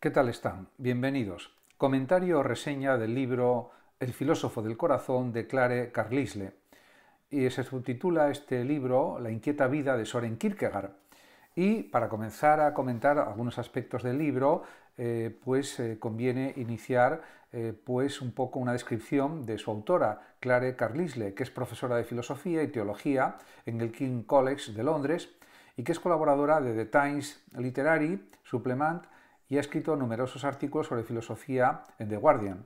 ¿Qué tal están? Bienvenidos. Comentario o reseña del libro El filósofo del corazón de Clare Carlisle. Y se subtitula este libro La inquieta vida de Soren Kierkegaard. Y para comenzar a comentar algunos aspectos del libro, eh, pues eh, conviene iniciar eh, pues un poco una descripción de su autora, Clare Carlisle, que es profesora de filosofía y teología en el King College de Londres y que es colaboradora de The Times Literary Supplement y ha escrito numerosos artículos sobre filosofía en The Guardian.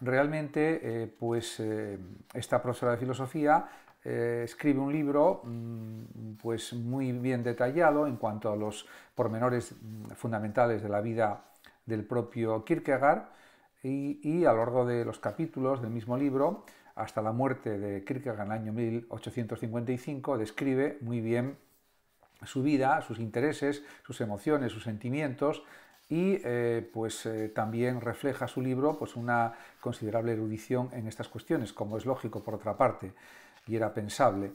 Realmente, eh, pues eh, esta profesora de filosofía eh, escribe un libro mm, pues muy bien detallado en cuanto a los pormenores mm, fundamentales de la vida del propio Kierkegaard y, y a lo largo de los capítulos del mismo libro, hasta la muerte de Kierkegaard en el año 1855, describe muy bien su vida, sus intereses, sus emociones, sus sentimientos, y eh, pues eh, también refleja su libro pues una considerable erudición en estas cuestiones, como es lógico por otra parte y era pensable.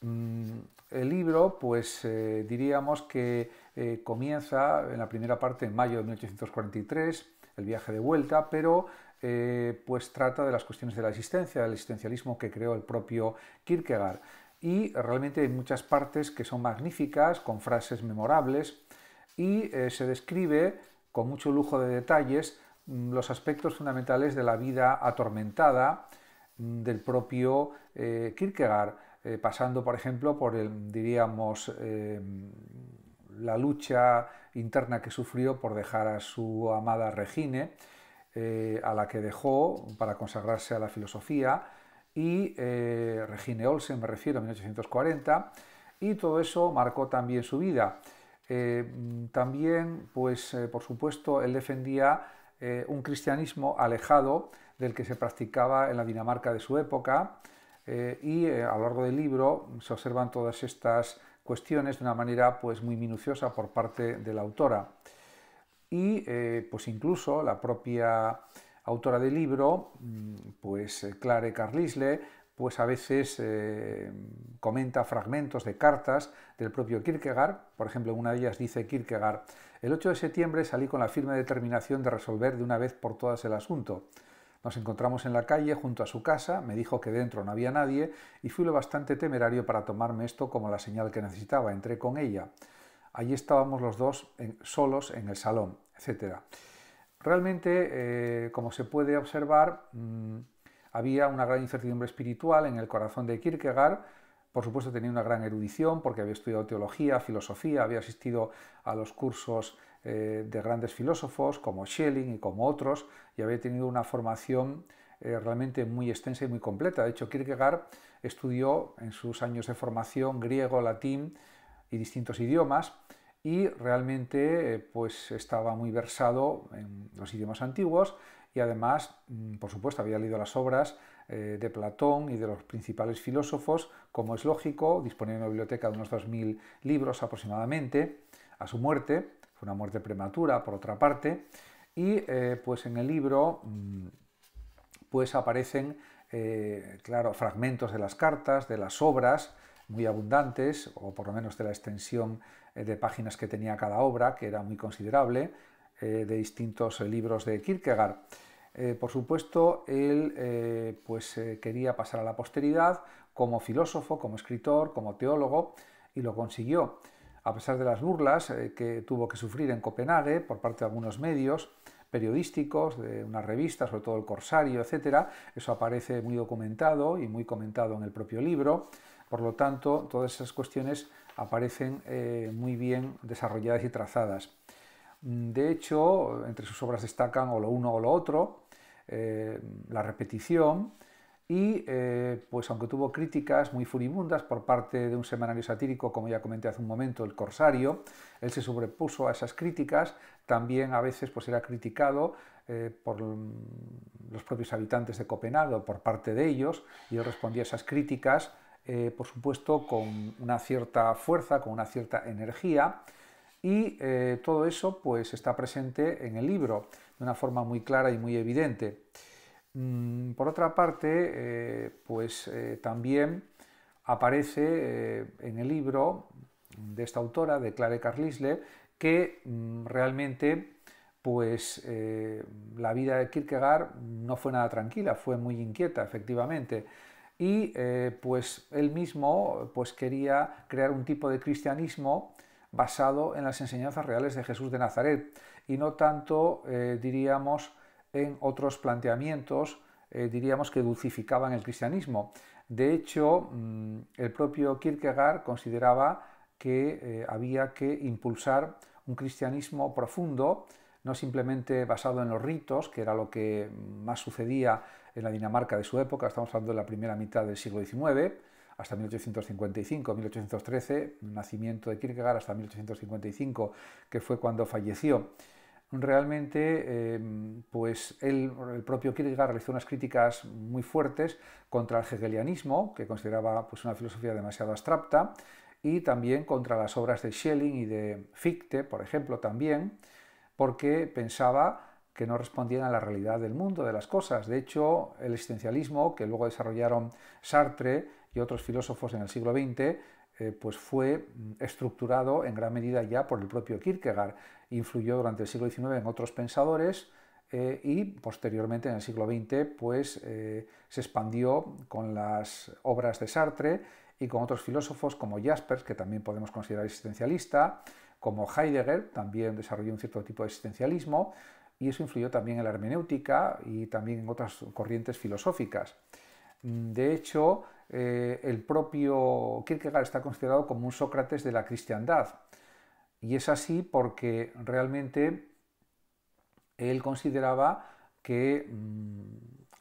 Mm, el libro, pues eh, diríamos que comienza en la primera parte en mayo de 1843, el viaje de vuelta, pero pues trata de las cuestiones de la existencia, del existencialismo que creó el propio Kierkegaard. Y realmente hay muchas partes que son magníficas, con frases memorables, y eh, se describe con mucho lujo de detalles mm, los aspectos fundamentales de la vida atormentada mm, del propio eh, Kierkegaard, eh, pasando, por ejemplo, por, el, diríamos, la lucha interna que sufrió por dejar a su amada Regine, a la que dejó para consagrarse a la filosofía, y Regine Olsen, me refiero, en 1840, y todo eso marcó también su vida. Eh, también, pues, eh, por supuesto, él defendía eh, un cristianismo alejado del que se practicaba en la Dinamarca de su época y a lo largo del libro se observan todas estas cuestiones de una manera pues, muy minuciosa por parte de la autora. Y pues incluso la propia autora del libro, mm, pues Clare Carlisle, pues a veces eh, comenta fragmentos de cartas del propio Kierkegaard. Por ejemplo, una de ellas dice Kierkegaard, el 8 de septiembre salí con la firme determinación de resolver de una vez por todas el asunto. Nos encontramos en la calle junto a su casa, me dijo que dentro no había nadie y fui lo bastante temerario para tomarme esto como la señal que necesitaba. Entré con ella. Allí estábamos los dos solos en el salón, etc. Realmente, eh, como se puede observar, mm, había una gran incertidumbre espiritual en el corazón de Kierkegaard. Por supuesto tenía una gran erudición porque había estudiado teología, filosofía, había asistido a los cursos eh, de grandes filósofos como Schelling y como otros y había tenido una formación eh, realmente muy extensa y muy completa. De hecho, Kierkegaard estudió en sus años de formación griego, latín y distintos idiomas y realmente eh, pues estaba muy versado en los idiomas antiguos y además, mm, por supuesto, había leído las obras eh, de Platón y de los principales filósofos, como es lógico, disponía de una biblioteca de unos 2.000 libros aproximadamente, a su muerte, fue una muerte prematura por otra parte, y eh, pues en el libro mm, pues aparecen, eh, claro, fragmentos de las cartas, de las obras, muy abundantes, o por lo menos de la extensión de páginas que tenía cada obra, que era muy considerable, de distintos libros de Kierkegaard. Eh, por supuesto, él eh, pues, eh, quería pasar a la posteridad como filósofo, como escritor, como teólogo, y lo consiguió. A pesar de las burlas que tuvo que sufrir en Copenhague por parte de algunos medios periodísticos, de una revista, sobre todo el Corsario, etc., eso aparece muy documentado y muy comentado en el propio libro. Por lo tanto, todas esas cuestiones aparecen muy bien desarrolladas y trazadas. De hecho, entre sus obras destacan o lo uno o lo otro, eh, la repetición, y eh, pues aunque tuvo críticas muy furibundas por parte de un semanario satírico, como ya comenté hace un momento, el Corsario, él se sobrepuso a esas críticas, también a veces pues, era criticado eh, por los propios habitantes de Copenhague por parte de ellos, y él respondía a esas críticas, por supuesto, con una cierta fuerza, con una cierta energía, y eh, todo eso pues está presente en el libro de una forma muy clara y muy evidente. Mm, por otra parte, eh, pues eh, también aparece en el libro de esta autora, de Clare Carlisle, que mm, realmente pues la vida de Kierkegaard no fue nada tranquila, fue muy inquieta, efectivamente y pues él mismo pues quería crear un tipo de cristianismo basado en las enseñanzas reales de Jesús de Nazaret y no tanto, eh, diríamos, en otros planteamientos, eh, diríamos, que dulcificaban el cristianismo. De hecho, mm, el propio Kierkegaard consideraba que eh, había que impulsar un cristianismo profundo, no simplemente basado en los ritos, que era lo que más sucedía en la Dinamarca de su época, estamos hablando de la primera mitad del siglo XIX, hasta 1855, 1813, nacimiento de Kierkegaard hasta 1855, que fue cuando falleció. Realmente, eh, pues el propio Kierkegaard realizó unas críticas muy fuertes contra el hegelianismo, que consideraba pues, una filosofía demasiado abstracta, y también contra las obras de Schelling y de Fichte, por ejemplo, también, porque pensaba que no respondían a la realidad del mundo, de las cosas. De hecho, el existencialismo que luego desarrollaron Sartre otros filósofos en el siglo XX, eh, pues fue mm, estructurado en gran medida ya por el propio Kierkegaard. Influyó durante el siglo XIX en otros pensadores eh, y posteriormente en el siglo XX pues, eh, se expandió con las obras de Sartre y con otros filósofos como Jaspers, que también podemos considerar existencialista, como Heidegger, también desarrolló un cierto tipo de existencialismo, y eso influyó también en la hermenéutica y también en otras corrientes filosóficas. De hecho, eh, el propio Kierkegaard está considerado como un Sócrates de la cristiandad. Y es así porque realmente él consideraba que mm,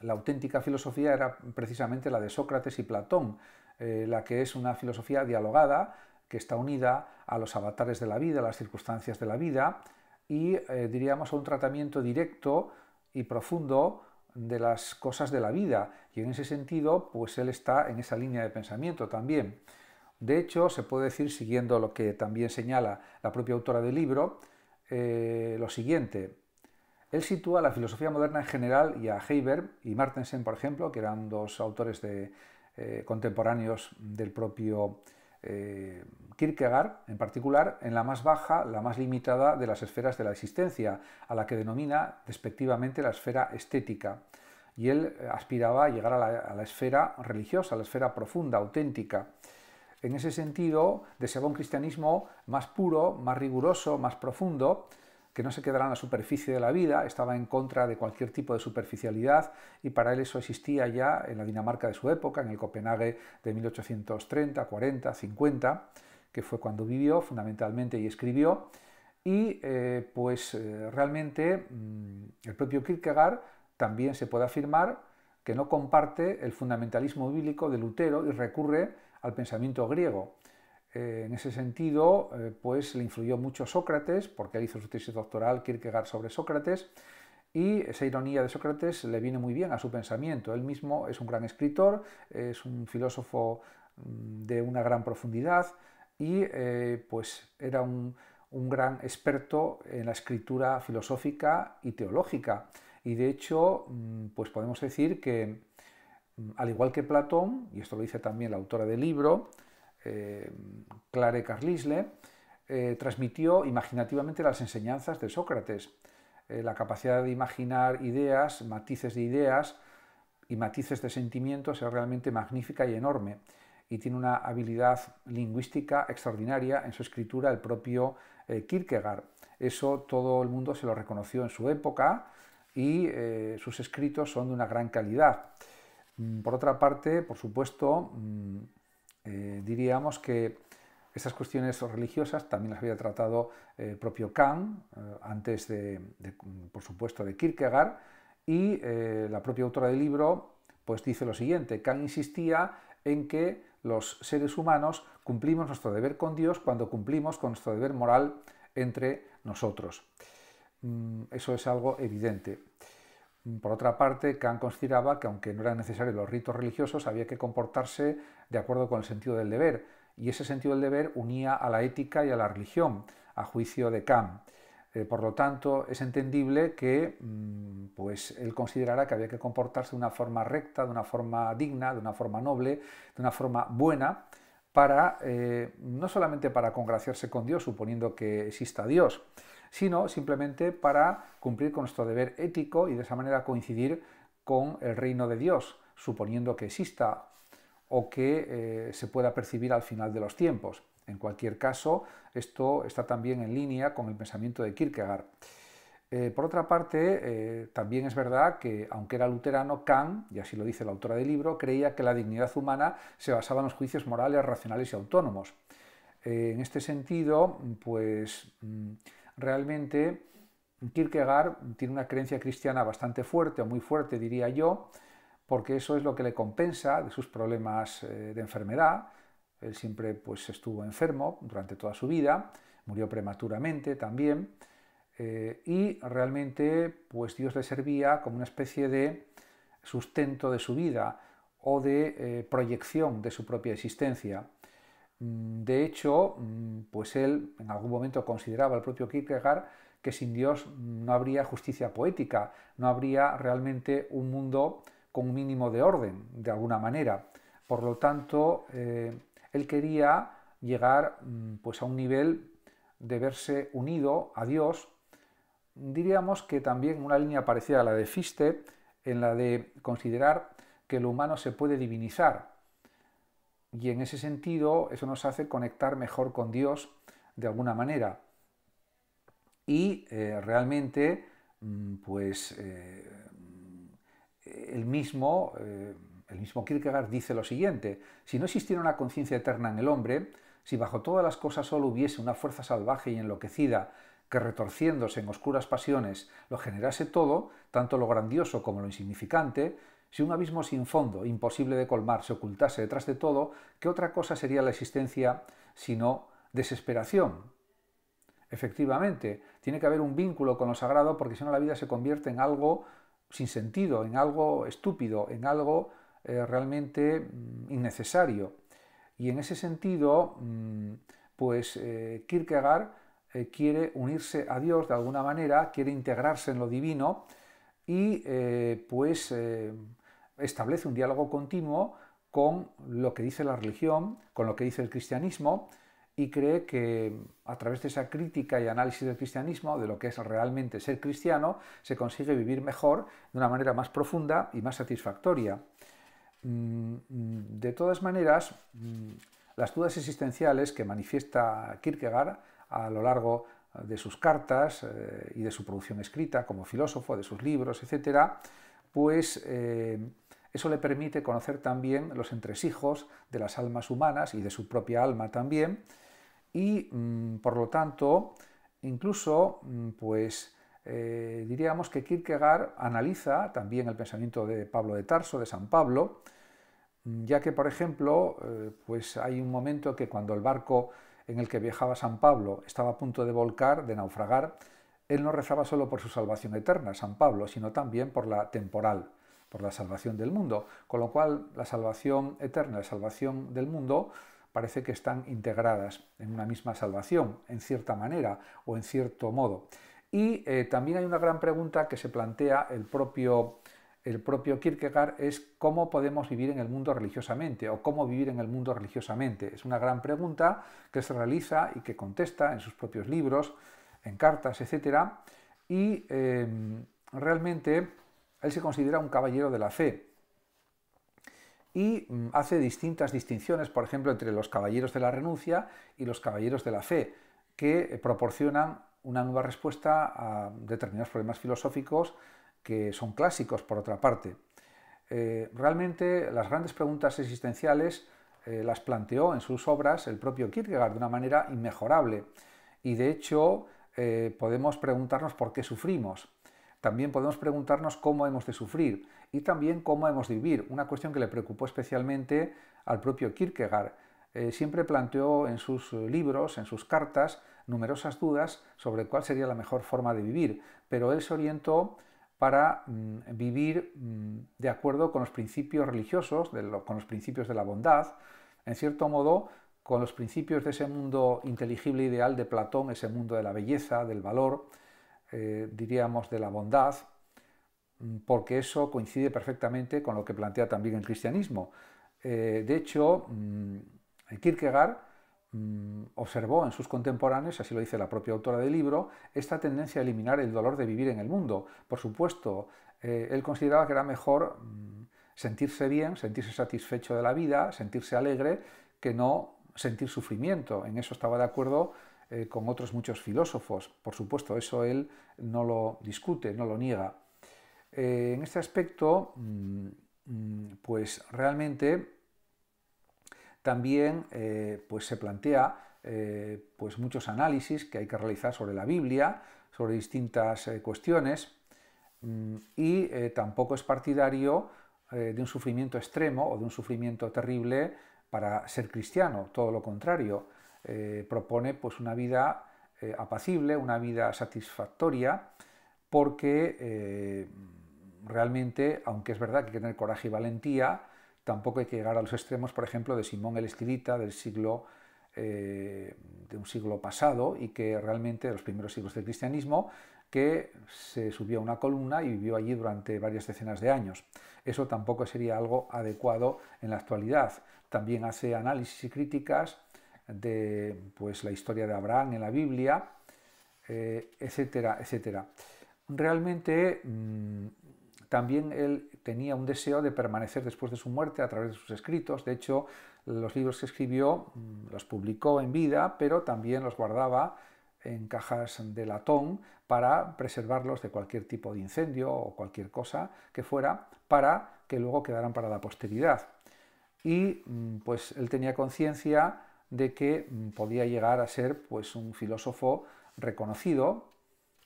la auténtica filosofía era precisamente la de Sócrates y Platón, eh, la que es una filosofía dialogada que está unida a los avatares de la vida, a las circunstancias de la vida y eh, diríamos a un tratamiento directo y profundo de las cosas de la vida y en ese sentido pues él está en esa línea de pensamiento también. De hecho, se puede decir, siguiendo lo que también señala la propia autora del libro, eh, lo siguiente. Él sitúa a la filosofía moderna en general y a Heiber y Martensen, por ejemplo, que eran dos autores de, eh, contemporáneos del propio eh, Kierkegaard, en particular, en la más baja, la más limitada de las esferas de la existencia, a la que denomina despectivamente la esfera estética. Y él eh, aspiraba a llegar a la, a la esfera religiosa, a la esfera profunda, auténtica. En ese sentido, deseaba un cristianismo más puro, más riguroso, más profundo, que no se quedara en la superficie de la vida, estaba en contra de cualquier tipo de superficialidad y para él eso existía ya en la Dinamarca de su época, en el Copenhague de 1830, 40, 50, que fue cuando vivió fundamentalmente y escribió. Y eh, pues eh, realmente mm, el propio Kierkegaard también se puede afirmar que no comparte el fundamentalismo bíblico de Lutero y recurre al pensamiento griego. Eh, en ese sentido, eh, pues le influyó mucho Sócrates, porque él hizo su tesis doctoral Kierkegaard sobre Sócrates, y esa ironía de Sócrates le viene muy bien a su pensamiento. Él mismo es un gran escritor, es un filósofo mm, de una gran profundidad y eh, pues era un, un, gran experto en la escritura filosófica y teológica. Y de hecho, mm, pues podemos decir que, mm, al igual que Platón, y esto lo dice también la autora del libro, Em, Clare Carlisle, eh, transmitió imaginativamente las enseñanzas de Sócrates, eh, la capacidad de imaginar ideas, matices de ideas y matices de sentimientos es realmente magnífica y enorme, y tiene una habilidad lingüística extraordinaria en su escritura el propio eh, Kierkegaard. Eso todo el mundo se lo reconoció en su época y sus escritos son de una gran calidad. Mm, por otra parte, por supuesto, mm, eh, diríamos que estas cuestiones religiosas también las había tratado eh, el propio Kant, eh, antes de, por supuesto, de Kierkegaard, y la propia autora del libro pues dice lo siguiente, Kant insistía en que los seres humanos cumplimos nuestro deber con Dios cuando cumplimos con nuestro deber moral entre nosotros. Mm, eso es algo evidente. Por otra parte, Kant consideraba que aunque no eran necesarios los ritos religiosos, había que comportarse de acuerdo con el sentido del deber, y ese sentido del deber unía a la ética y a la religión, a juicio de Kant. Eh, por lo tanto, es entendible que mm, pues, él considerara que había que comportarse de una forma recta, de una forma digna, de una forma noble, de una forma buena, para, eh, no solamente para congraciarse con Dios, suponiendo que exista Dios, sino simplemente para cumplir con nuestro deber ético y de esa manera coincidir con el reino de Dios, suponiendo que exista o que eh, se pueda percibir al final de los tiempos. En cualquier caso, esto está también en línea con el pensamiento de Kierkegaard. Eh, por otra parte, eh, también es verdad que, aunque era luterano, Kant, y así lo dice la autora del libro, creía que la dignidad humana se basaba en los juicios morales, racionales y autónomos. en este sentido, pues mm, realmente Kierkegaard tiene una creencia cristiana bastante fuerte, o muy fuerte diría yo, porque eso es lo que le compensa de sus problemas eh, de enfermedad. Él siempre pues, estuvo enfermo durante toda su vida, murió prematuramente también, eh, y realmente pues, Dios le servía como una especie de sustento de su vida o de eh, proyección de su propia existencia. Mm, de hecho, mm, pues él en algún momento consideraba el propio Kierkegaard que sin Dios mm, no habría justicia poética, no habría realmente un mundo con un mínimo de orden, de alguna manera. Por lo tanto, eh, él quería llegar pues, a un nivel de verse unido a Dios, diríamos que también una línea parecida a la de Fichte, en la de considerar que lo humano se puede divinizar, y en ese sentido eso nos hace conectar mejor con Dios de alguna manera. Y eh, realmente, mm, pues eh, el, mismo, eh, el mismo Kierkegaard dice lo siguiente, si no existiera una conciencia eterna en el hombre, si bajo todas las cosas solo hubiese una fuerza salvaje y enloquecida que retorciéndose en oscuras pasiones lo generase todo, tanto lo grandioso como lo insignificante, si un abismo sin fondo, imposible de colmar, se ocultase detrás de todo, ¿qué otra cosa sería la existencia sino desesperación? Efectivamente, tiene que haber un vínculo con lo sagrado porque si no la vida se convierte en algo sin sentido, en algo estúpido, en algo eh, realmente mm, innecesario. Y en ese sentido, mm, pues eh, Kierkegaard eh, quiere unirse a Dios de alguna manera, quiere integrarse en lo divino y pues establece un diálogo continuo con lo que dice la religión, con lo que dice el cristianismo, y cree que a través de esa crítica y análisis del cristianismo, de lo que es realmente ser cristiano, se consigue vivir mejor de una manera más profunda y más satisfactoria. Mm, mm, de todas maneras, mm, las dudas existenciales que manifiesta Kierkegaard a lo largo de sus cartas eh, y de su producción escrita como filósofo, de sus libros, etcétera, pues eh, eso le permite conocer también los entresijos de las almas humanas y de su propia alma también, y mm, por lo tanto, incluso, mm, pues eh, diríamos que Kierkegaard analiza también el pensamiento de Pablo de Tarso, de San Pablo, mm, ya que, por ejemplo, eh, pues hay un momento que cuando el barco en el que viajaba San Pablo estaba a punto de volcar, de naufragar, él no rezaba solo por su salvación eterna, San Pablo, sino también por la temporal, por la salvación del mundo. Con lo cual, la salvación eterna y la salvación del mundo parece que están integradas en una misma salvación, en cierta manera o en cierto modo. Y eh, también hay una gran pregunta que se plantea el propio, el propio Kierkegaard, es cómo podemos vivir en el mundo religiosamente o cómo vivir en el mundo religiosamente. Es una gran pregunta que se realiza y que contesta en sus propios libros, en cartas, etcétera, Y em, realmente él se considera un caballero de la fe y mm, hace distintas distinciones, por ejemplo, entre los caballeros de la renuncia y los caballeros de la fe, que eh, proporcionan una nueva respuesta a determinados problemas filosóficos que son clásicos, por otra parte. Eh, realmente las grandes preguntas existenciales eh, las planteó en sus obras el propio Kierkegaard de una manera inmejorable. Y de hecho, eh, podemos preguntarnos por qué sufrimos. También podemos preguntarnos cómo hemos de sufrir y también cómo hemos de vivir, una cuestión que le preocupó especialmente al propio Kierkegaard. Eh, siempre planteó en sus libros, en sus cartas, numerosas dudas sobre cuál sería la mejor forma de vivir, pero él se orientó para mm, vivir mm, de acuerdo con los principios religiosos, con los principios de la bondad. En cierto modo, con los principios de ese mundo inteligible ideal de Platón, ese mundo de la belleza, del valor, eh, diríamos de la bondad, mm, porque eso coincide perfectamente con lo que plantea también el cristianismo. Eh, de hecho, mm, Kierkegaard mm, observó en sus contemporáneos, así lo dice la propia autora del libro, esta tendencia a eliminar el dolor de vivir en el mundo. Por supuesto, eh, él consideraba que era mejor sentirse bien, sentirse satisfecho de la vida, sentirse alegre, que no sentir sufrimiento. En eso estaba de acuerdo eh, con otros muchos filósofos. Por supuesto, eso él no lo discute, no lo niega. Eh, en este aspecto, mm, mm, pues realmente también eh, pues se plantea pues muchos análisis que hay que realizar sobre la Biblia, sobre distintas cuestiones, mm, y tampoco es partidario de un sufrimiento extremo o de un sufrimiento terrible para ser cristiano, todo lo contrario, eh, propone pues una vida eh, apacible, una vida satisfactoria, porque eh, realmente, aunque es verdad que hay que tener coraje y valentía, tampoco hay que llegar a los extremos, por ejemplo, de Simón el Estilita del siglo de un siglo pasado y que realmente los primeros siglos del cristianismo que se subió a una columna y vivió allí durante varias decenas de años. Eso tampoco sería algo adecuado en la actualidad. También hace análisis y críticas de pues, la historia de Abraham en la Biblia, etc. Eh, etcétera, etcétera. Realmente mm, también él tenía un deseo de permanecer después de su muerte a través de sus escritos. De hecho, los libros que escribió mm, los publicó en vida, pero también los guardaba en cajas de latón para preservarlos de cualquier tipo de incendio o cualquier cosa que fuera para que luego quedaran para la posteridad. Y mm, pues él tenía conciencia de que mm, podía llegar a ser pues un filósofo reconocido,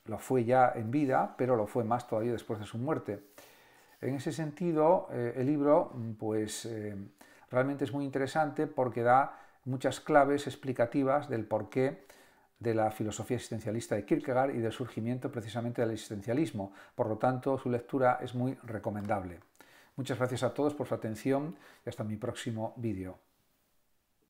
lo fue ya en vida, pero lo fue más todavía después de su muerte. En ese sentido, eh, el libro mm, pues eh, realmente es muy interesante porque da muchas claves explicativas del por qué de la filosofía existencialista de Kierkegaard y del surgimiento precisamente del existencialismo. Por lo tanto, su lectura es muy recomendable. Muchas gracias a todos por su atención y hasta mi próximo vídeo.